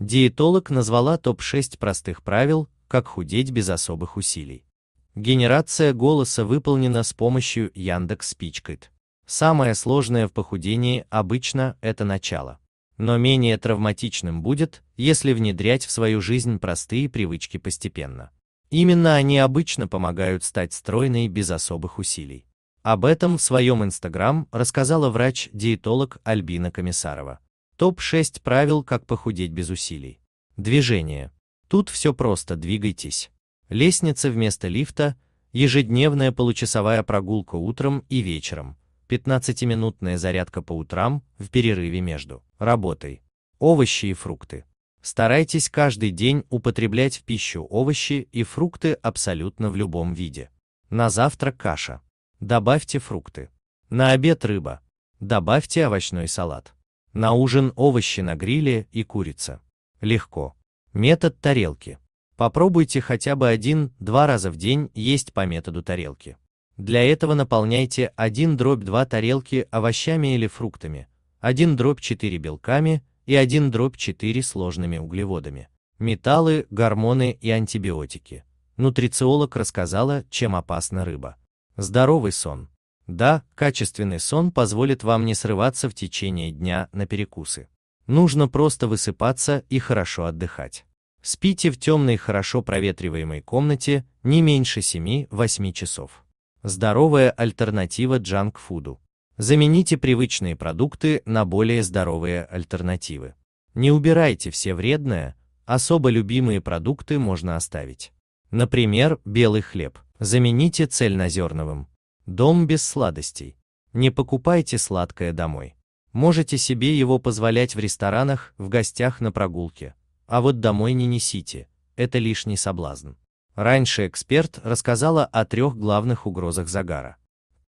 Диетолог назвала топ-6 простых правил, как худеть без особых усилий. Генерация голоса выполнена с помощью Яндекс Спичкит. Самое сложное в похудении обычно это начало. Но менее травматичным будет, если внедрять в свою жизнь простые привычки постепенно. Именно они обычно помогают стать стройной без особых усилий. Об этом в своем Инстаграм рассказала врач-диетолог Альбина Комиссарова. Топ-6 правил, как похудеть без усилий. Движение. Тут все просто, двигайтесь. Лестница вместо лифта, ежедневная получасовая прогулка утром и вечером, 15-минутная зарядка по утрам в перерыве между работой. Овощи и фрукты. Старайтесь каждый день употреблять в пищу овощи и фрукты абсолютно в любом виде. На завтрак каша. Добавьте фрукты. На обед рыба. Добавьте овощной салат. На ужин овощи на гриле и курица. Легко. Метод тарелки. Попробуйте хотя бы один-два раза в день есть по методу тарелки. Для этого наполняйте 1 дробь 2 тарелки овощами или фруктами, 1 дробь 4 белками и 1 дробь 4 сложными углеводами. Металлы, гормоны и антибиотики. Нутрициолог рассказала, чем опасна рыба. Здоровый сон. Да, качественный сон позволит вам не срываться в течение дня на перекусы. Нужно просто высыпаться и хорошо отдыхать. Спите в темной, хорошо проветриваемой комнате не меньше 7-8 часов. Здоровая альтернатива джанк-фуду. Замените привычные продукты на более здоровые альтернативы. Не убирайте все вредное, особо любимые продукты можно оставить. Например, белый хлеб. Замените цельнозерновым. Дом без сладостей. Не покупайте сладкое домой. Можете себе его позволять в ресторанах, в гостях на прогулке. А вот домой не несите, это лишний соблазн. Раньше эксперт рассказала о трех главных угрозах загара.